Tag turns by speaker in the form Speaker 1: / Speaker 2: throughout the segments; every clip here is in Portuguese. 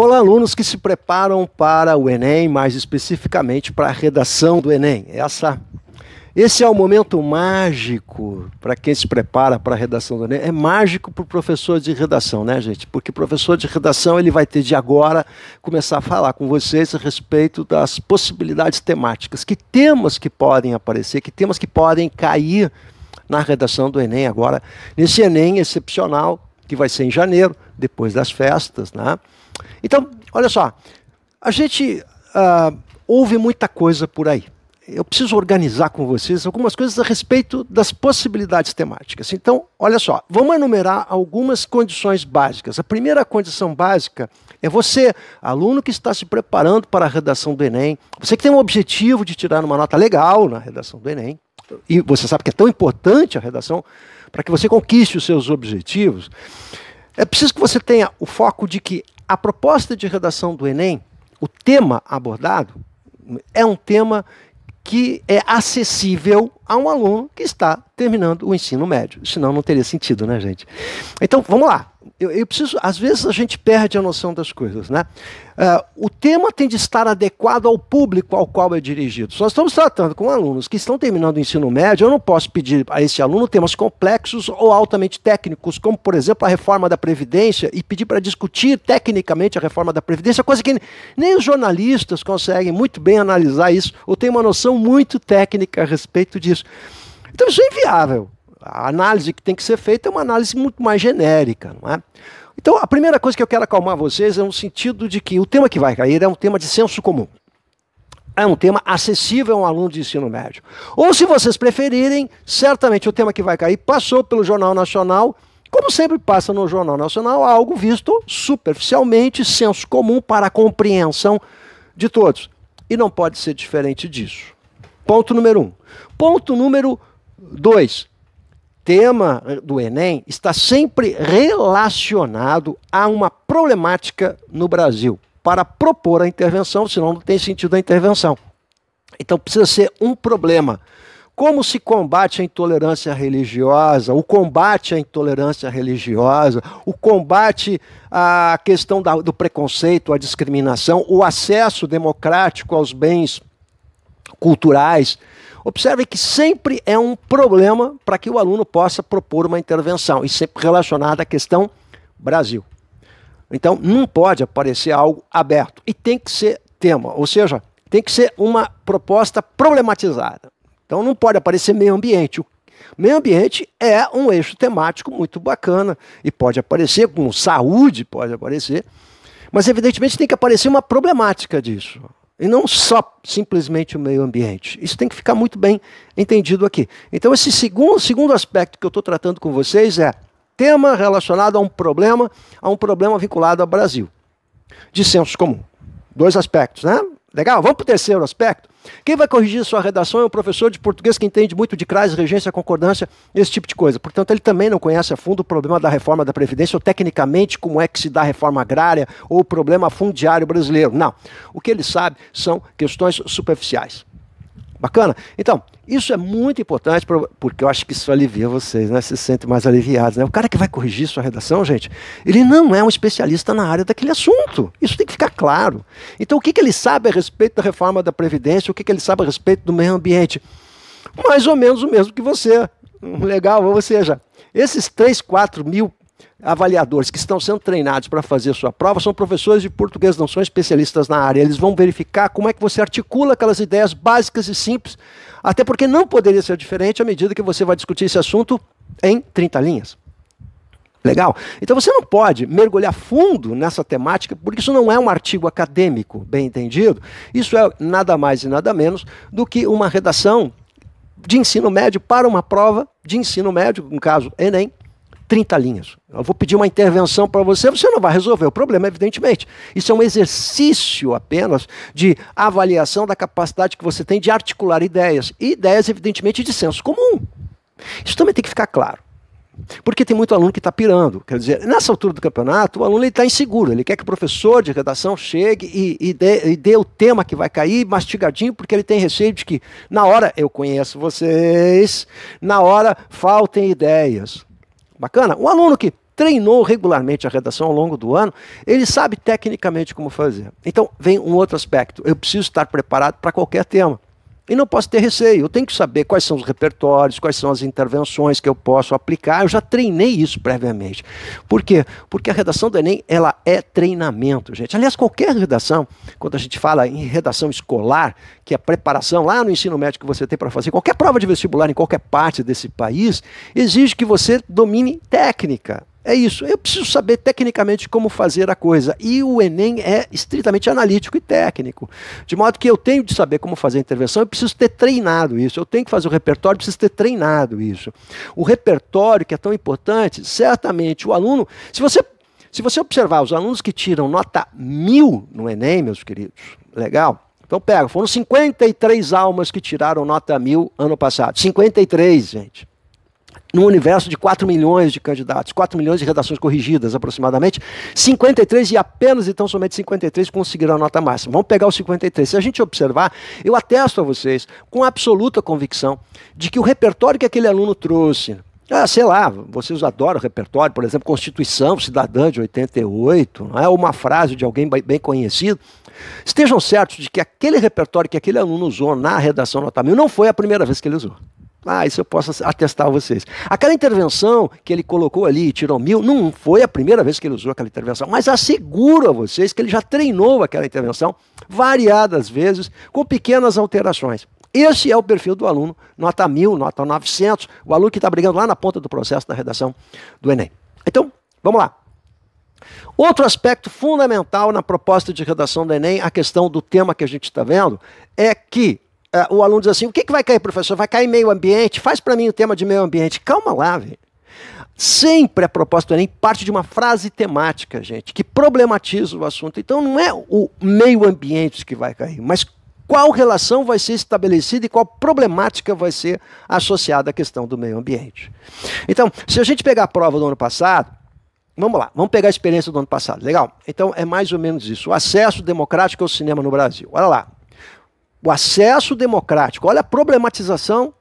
Speaker 1: Olá, alunos que se preparam para o Enem, mais especificamente para a redação do Enem. É essa, esse é o momento mágico para quem se prepara para a redação do Enem. É mágico para o professor de redação, né, gente? Porque o professor de redação ele vai ter de agora começar a falar com vocês a respeito das possibilidades temáticas. Que temas que podem aparecer, que temas que podem cair na redação do Enem agora, nesse Enem excepcional que vai ser em janeiro, depois das festas. Né? Então, olha só, a gente ah, ouve muita coisa por aí. Eu preciso organizar com vocês algumas coisas a respeito das possibilidades temáticas. Então, olha só, vamos enumerar algumas condições básicas. A primeira condição básica é você, aluno que está se preparando para a redação do Enem, você que tem um objetivo de tirar uma nota legal na redação do Enem, e você sabe que é tão importante a redação, para que você conquiste os seus objetivos, é preciso que você tenha o foco de que a proposta de redação do Enem, o tema abordado, é um tema que é acessível a um aluno que está terminando o ensino médio. Senão não teria sentido, né, gente? Então, vamos lá eu, eu, preciso, às vezes a gente perde a noção das coisas, né? Uh, o tema tem de estar adequado ao público ao qual é dirigido. Se nós estamos tratando com alunos que estão terminando o ensino médio, eu não posso pedir a esse aluno temas complexos ou altamente técnicos, como por exemplo a reforma da Previdência, e pedir para discutir tecnicamente a reforma da Previdência, coisa que nem os jornalistas conseguem muito bem analisar isso, ou têm uma noção muito técnica a respeito disso. Então isso é inviável a análise que tem que ser feita é uma análise muito mais genérica, não é? Então, a primeira coisa que eu quero acalmar vocês é no sentido de que o tema que vai cair é um tema de senso comum. É um tema acessível a um aluno de ensino médio. Ou, se vocês preferirem, certamente o tema que vai cair passou pelo Jornal Nacional, como sempre passa no Jornal Nacional, algo visto superficialmente, senso comum para a compreensão de todos. E não pode ser diferente disso. Ponto número um. Ponto número dois tema eh, do Enem está sempre relacionado a uma problemática no Brasil, para propor a intervenção, senão não tem sentido a intervenção. Então precisa ser um problema. Como se combate a intolerância religiosa, o combate à intolerância religiosa, o combate à questão da, do preconceito, à discriminação, o acesso democrático aos bens culturais, Observe que sempre é um problema para que o aluno possa propor uma intervenção, e sempre relacionada à questão Brasil. Então, não pode aparecer algo aberto, e tem que ser tema, ou seja, tem que ser uma proposta problematizada. Então, não pode aparecer meio ambiente. O meio ambiente é um eixo temático muito bacana, e pode aparecer, como saúde pode aparecer, mas evidentemente tem que aparecer uma problemática disso. E não só simplesmente o meio ambiente. Isso tem que ficar muito bem entendido aqui. Então, esse segundo, segundo aspecto que eu estou tratando com vocês é tema relacionado a um problema, a um problema vinculado ao Brasil. De senso comum. Dois aspectos, né? Legal? Vamos para o terceiro aspecto, quem vai corrigir sua redação é um professor de português que entende muito de crase, regência, concordância, esse tipo de coisa. Portanto, ele também não conhece a fundo o problema da reforma da Previdência, ou tecnicamente como é que se dá a reforma agrária, ou o problema fundiário brasileiro. Não. O que ele sabe são questões superficiais. Bacana? Então, isso é muito importante, pra, porque eu acho que isso alivia vocês, né? Se sentem mais aliviados, né? O cara que vai corrigir sua redação, gente, ele não é um especialista na área daquele assunto. Isso tem que ficar claro. Então, o que, que ele sabe a respeito da reforma da Previdência? O que, que ele sabe a respeito do meio ambiente? Mais ou menos o mesmo que você. Legal, ou seja, esses 3, 4 mil avaliadores que estão sendo treinados para fazer sua prova são professores de português, não são especialistas na área. Eles vão verificar como é que você articula aquelas ideias básicas e simples, até porque não poderia ser diferente à medida que você vai discutir esse assunto em 30 linhas. Legal? Então você não pode mergulhar fundo nessa temática, porque isso não é um artigo acadêmico, bem entendido. Isso é nada mais e nada menos do que uma redação de ensino médio para uma prova de ensino médio, no caso Enem, 30 linhas. Eu vou pedir uma intervenção para você, você não vai resolver o problema, evidentemente. Isso é um exercício apenas de avaliação da capacidade que você tem de articular ideias. E ideias, evidentemente, de senso comum. Isso também tem que ficar claro. Porque tem muito aluno que está pirando. Quer dizer, nessa altura do campeonato, o aluno está inseguro. Ele quer que o professor de redação chegue e, e, dê, e, dê, o tema que vai cair mastigadinho, porque ele tem receio de que, na hora eu conheço vocês, na hora faltem ideias. Bacana? Um aluno que treinou regularmente a redação ao longo do ano, ele sabe tecnicamente como fazer. Então, vem um outro aspecto. Eu preciso estar preparado para qualquer tema. E não posso ter receio. Eu tenho que saber quais são os repertórios, quais são as intervenções que eu posso aplicar. Eu já treinei isso previamente. Por quê? Porque a redação do Enem, ela é treinamento, gente. Aliás, qualquer redação, quando a gente fala em redação escolar, que é a preparação lá no ensino médio que você tem para fazer qualquer prova de vestibular em qualquer parte desse país, exige que você domine técnica. É isso. Eu preciso saber tecnicamente como fazer a coisa. E o Enem é estritamente analítico e técnico. De modo que eu tenho de saber como fazer a intervenção, eu preciso ter treinado isso. Eu tenho que fazer o repertório, preciso ter treinado isso. O repertório, que é tão importante, certamente o aluno. Se você, se você observar os alunos que tiram nota mil no Enem, meus queridos, legal? Então pega, foram 53 almas que tiraram nota mil ano passado. 53, gente num universo de 4 milhões de candidatos, 4 milhões de redações corrigidas aproximadamente, 53 e apenas então somente 53 conseguiram a nota máxima. Vamos pegar os 53. Se a gente observar, eu atesto a vocês com absoluta convicção de que o repertório que aquele aluno trouxe, ah, sei lá, vocês adoram o repertório, por exemplo, Constituição Cidadã de 88, não é uma frase de alguém bem conhecido. Estejam certos de que aquele repertório que aquele aluno usou na redação nota mil não foi a primeira vez que ele usou. Ah, isso eu posso atestar a vocês. Aquela intervenção que ele colocou ali e tirou mil, não foi a primeira vez que ele usou aquela intervenção, mas asseguro a vocês que ele já treinou aquela intervenção variadas vezes, com pequenas alterações. Esse é o perfil do aluno, nota mil, nota 900, o aluno que está brigando lá na ponta do processo da redação do Enem. Então, vamos lá. Outro aspecto fundamental na proposta de redação do Enem, a questão do tema que a gente está vendo, é que é, o aluno diz assim: o que, que vai cair, professor? Vai cair meio ambiente? Faz para mim o tema de meio ambiente. Calma lá, velho. Sempre a proposta do Enem parte de uma frase temática, gente, que problematiza o assunto. Então não é o meio ambiente que vai cair, mas qual relação vai ser estabelecida e qual problemática vai ser associada à questão do meio ambiente. Então, se a gente pegar a prova do ano passado, vamos lá, vamos pegar a experiência do ano passado, legal? Então é mais ou menos isso, o acesso democrático ao cinema no Brasil. Olha lá, o acesso democrático. Olha a problematização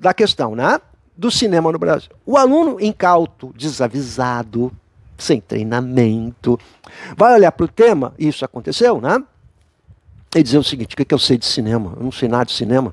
Speaker 1: da questão, né? Do cinema no Brasil. O aluno incauto, desavisado, sem treinamento, vai olhar para o tema, isso aconteceu, né? E dizer o seguinte: o que, que eu sei de cinema? Eu não sei nada de cinema.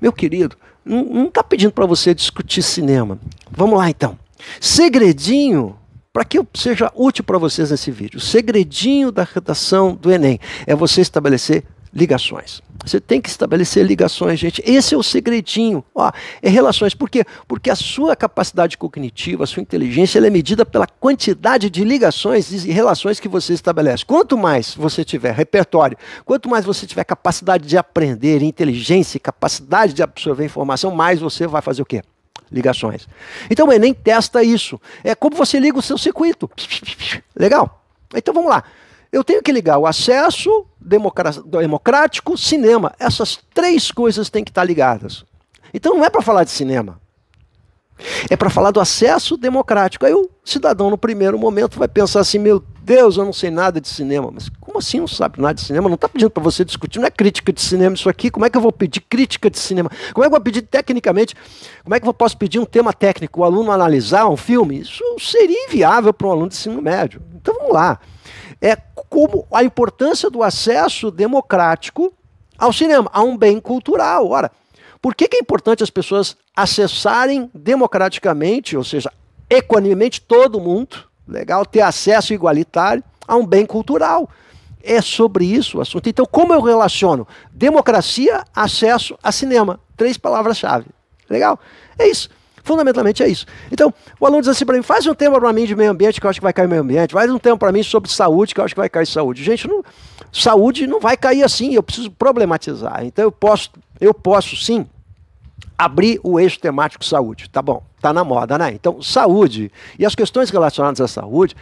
Speaker 1: Meu querido, não está pedindo para você discutir cinema. Vamos lá então. Segredinho para que seja útil para vocês nesse vídeo, o segredinho da redação do Enem é você estabelecer ligações. Você tem que estabelecer ligações, gente. Esse é o segredinho. Ó, é relações. Por quê? Porque a sua capacidade cognitiva, a sua inteligência, ela é medida pela quantidade de ligações e relações que você estabelece. Quanto mais você tiver repertório, quanto mais você tiver capacidade de aprender, inteligência e capacidade de absorver informação, mais você vai fazer o quê? Ligações. Então nem Enem testa isso. É como você liga o seu circuito. Legal? Então vamos lá. Eu tenho que ligar o acesso democrático, cinema. Essas três coisas têm que estar ligadas. Então não é para falar de cinema. É para falar do acesso democrático. Aí o cidadão, no primeiro momento, vai pensar assim: meu Deus, eu não sei nada de cinema. Mas como assim não sabe nada de cinema? Não está pedindo para você discutir, não é crítica de cinema isso aqui. Como é que eu vou pedir crítica de cinema? Como é que eu vou pedir tecnicamente? Como é que eu posso pedir um tema técnico? O aluno analisar um filme? Isso seria inviável para um aluno de ensino médio. Então vamos lá é como a importância do acesso democrático ao cinema, a um bem cultural. Ora, por que, que é importante as pessoas acessarem democraticamente, ou seja, equanimemente todo mundo, legal, ter acesso igualitário a um bem cultural? É sobre isso o assunto. Então, como eu relaciono democracia, acesso a cinema? Três palavras-chave. Legal? É isso. Fundamentalmente é isso. Então, o aluno diz assim para mim: faz um tema para mim de meio ambiente, que eu acho que vai cair meio ambiente, faz um tema para mim sobre saúde, que eu acho que vai cair saúde. Gente, não, saúde não vai cair assim, eu preciso problematizar. Então, eu posso, eu posso sim abrir o eixo temático saúde. Tá bom, tá na moda, né? Então, saúde e as questões relacionadas à saúde,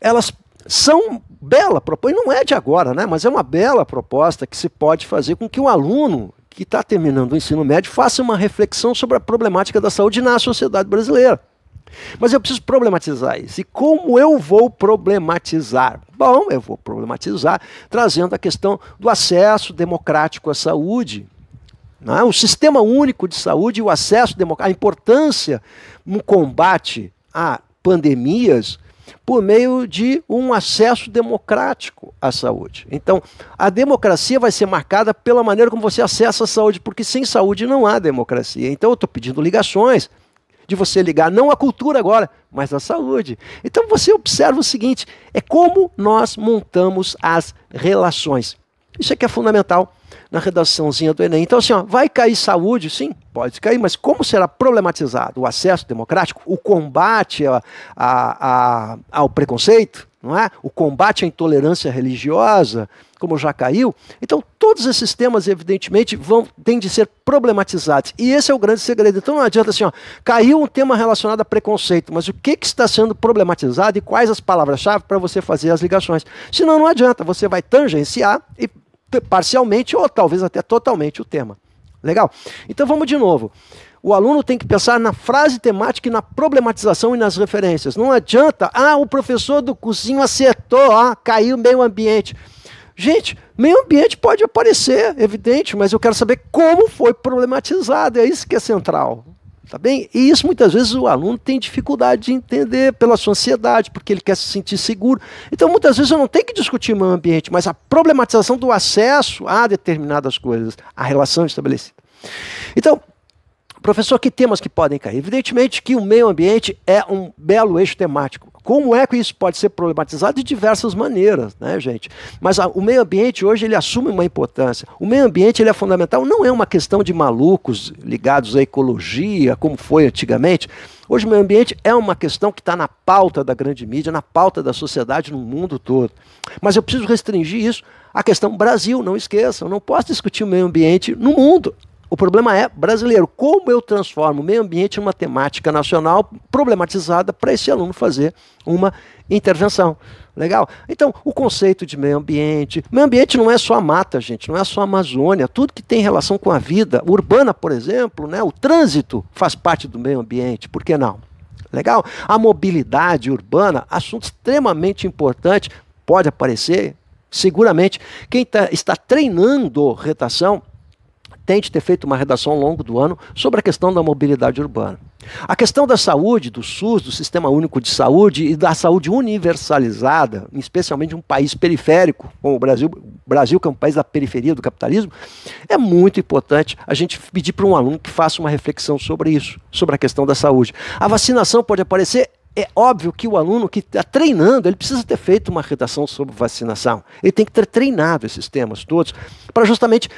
Speaker 1: elas são bela proposta, não é de agora, né? Mas é uma bela proposta que se pode fazer com que o aluno que está terminando o ensino médio faça uma reflexão sobre a problemática da saúde na sociedade brasileira. Mas eu preciso problematizar isso. E como eu vou problematizar? Bom, eu vou problematizar trazendo a questão do acesso democrático à saúde. Né? O sistema único de saúde e o acesso democrático, a importância no combate a pandemias por meio de um acesso democrático à saúde. Então, a democracia vai ser marcada pela maneira como você acessa a saúde, porque sem saúde não há democracia. Então, eu estou pedindo ligações de você ligar não à cultura agora, mas à saúde. Então, você observa o seguinte: é como nós montamos as relações. Isso é que é fundamental na redaçãozinha do Enem. Então, assim, ó, vai cair saúde? Sim, pode cair, mas como será problematizado o acesso democrático, o combate a, a, a, ao preconceito, não é? o combate à intolerância religiosa, como já caiu? Então, todos esses temas, evidentemente, vão, têm de ser problematizados. E esse é o grande segredo. Então, não adianta assim, ó, caiu um tema relacionado a preconceito, mas o que, que está sendo problematizado e quais as palavras-chave para você fazer as ligações? Senão, não adianta, você vai tangenciar e parcialmente ou talvez até totalmente o tema. Legal? Então vamos de novo. O aluno tem que pensar na frase temática e na problematização e nas referências. Não adianta, ah, o professor do cursinho acertou, ah, caiu meio ambiente. Gente, meio ambiente pode aparecer, evidente, mas eu quero saber como foi problematizado. É isso que é central. Tá bem? E isso muitas vezes o aluno tem dificuldade de entender pela sua ansiedade, porque ele quer se sentir seguro. Então muitas vezes eu não tenho que discutir o meio ambiente, mas a problematização do acesso a determinadas coisas, a relação estabelecida. Então, professor, que temas que podem cair? Evidentemente que o meio ambiente é um belo eixo temático. Como é que isso pode ser problematizado de diversas maneiras, né, gente? Mas a, o meio ambiente hoje ele assume uma importância. O meio ambiente ele é fundamental, não é uma questão de malucos ligados à ecologia, como foi antigamente. Hoje o meio ambiente é uma questão que está na pauta da grande mídia, na pauta da sociedade no mundo todo. Mas eu preciso restringir isso à questão Brasil, não esqueçam. Não posso discutir o meio ambiente no mundo. O problema é brasileiro. Como eu transformo o meio ambiente em uma temática nacional problematizada para esse aluno fazer uma intervenção? Legal? Então, o conceito de meio ambiente. Meio ambiente não é só a mata, gente, não é só a Amazônia. Tudo que tem relação com a vida urbana, por exemplo, né, o trânsito faz parte do meio ambiente, por que não? Legal? A mobilidade urbana, assunto extremamente importante, pode aparecer, seguramente. Quem tá, está treinando retação tente ter feito uma redação ao longo do ano sobre a questão da mobilidade urbana. A questão da saúde, do SUS, do Sistema Único de Saúde e da saúde universalizada, especialmente um país periférico, como o Brasil, o Brasil que é um país da periferia do capitalismo, é muito importante a gente pedir para um aluno que faça uma reflexão sobre isso, sobre a questão da saúde. A vacinação pode aparecer é óbvio que o aluno que está treinando, ele precisa ter feito uma redação sobre vacinação. Ele tem que ter treinado esses temas todos para justamente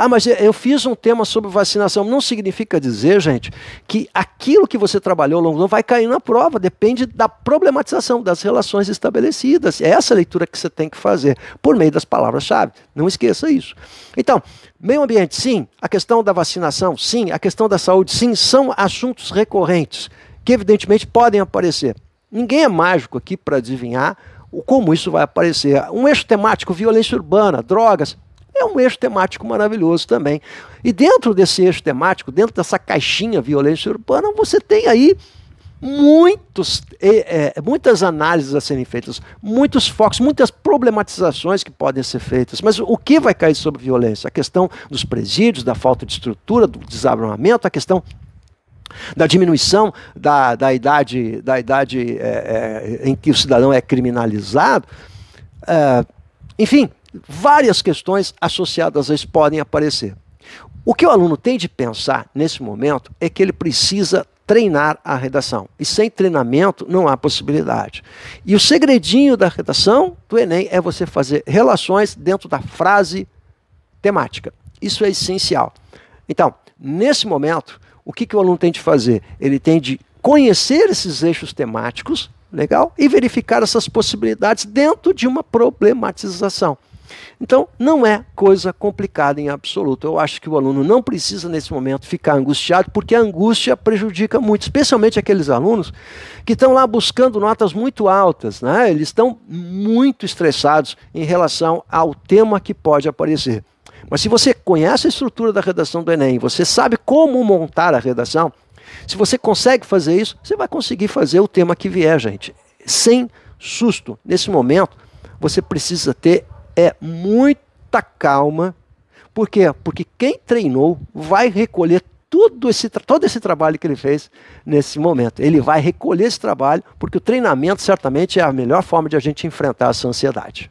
Speaker 1: ah, mas eu fiz um tema sobre vacinação. Não significa dizer, gente, que aquilo que você trabalhou ao longo do ano vai cair na prova. Depende da problematização, das relações estabelecidas. É essa leitura que você tem que fazer por meio das palavras-chave. Não esqueça isso. Então, meio ambiente, sim. A questão da vacinação, sim. A questão da saúde, sim. São assuntos recorrentes que, evidentemente, podem aparecer. Ninguém é mágico aqui para adivinhar como isso vai aparecer. Um eixo temático, violência urbana, drogas, é um eixo temático maravilhoso também. E dentro desse eixo temático, dentro dessa caixinha violência urbana, você tem aí muitos, é, é, muitas análises a serem feitas, muitos focos, muitas problematizações que podem ser feitas. Mas o que vai cair sobre violência? A questão dos presídios, da falta de estrutura, do desabramento, a questão da diminuição da, da idade, da idade é, é em que o cidadão é criminalizado. É, enfim, várias questões associadas a isso podem aparecer. O que o aluno tem de pensar nesse momento é que ele precisa treinar a redação. E sem treinamento não há possibilidade. E o segredinho da redação do Enem é você fazer relações dentro da frase temática. Isso é essencial. Então, nesse momento, o que, que o aluno tem de fazer? Ele tem de conhecer esses eixos temáticos, legal? E verificar essas possibilidades dentro de uma problematização. Então, não é coisa complicada em absoluto. Eu acho que o aluno não precisa, nesse momento, ficar angustiado, porque a angústia prejudica muito, especialmente aqueles alunos que estão lá buscando notas muito altas. Né? Eles estão muito estressados em relação ao tema que pode aparecer. Mas se você conhece a estrutura da redação do Enem, você sabe como montar a redação, se você consegue fazer isso, você vai conseguir fazer o tema que vier, gente. Sem susto. Nesse momento, você precisa ter é muita calma. Por quê? Porque quem treinou vai recolher tudo esse, todo esse trabalho que ele fez nesse momento. Ele vai recolher esse trabalho, porque o treinamento certamente é a melhor forma de a gente enfrentar essa ansiedade.